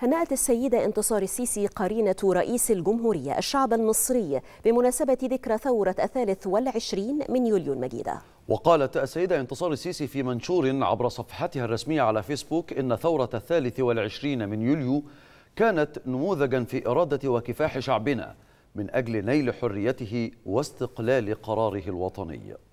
هنأت السيدة انتصار السيسي قرينة رئيس الجمهورية الشعب المصري بمناسبة ذكرى ثورة الثالث والعشرين من يوليو المجيدة وقالت السيدة انتصار السيسي في منشور عبر صفحتها الرسمية على فيسبوك إن ثورة الثالث والعشرين من يوليو كانت نموذجا في إرادة وكفاح شعبنا من أجل نيل حريته واستقلال قراره الوطني